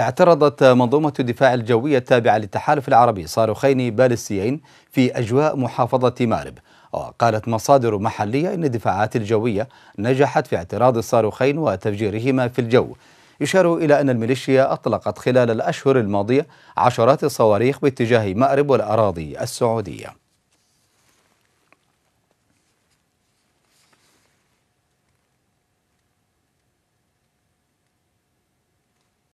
اعترضت منظومة الدفاع الجوية التابعة للتحالف العربي صاروخين بالستيين في أجواء محافظة مارب وقالت مصادر محلية أن الدفاعات الجوية نجحت في اعتراض الصاروخين وتفجيرهما في الجو يشار إلى أن الميليشيا أطلقت خلال الأشهر الماضية عشرات الصواريخ باتجاه مأرب والأراضي السعودية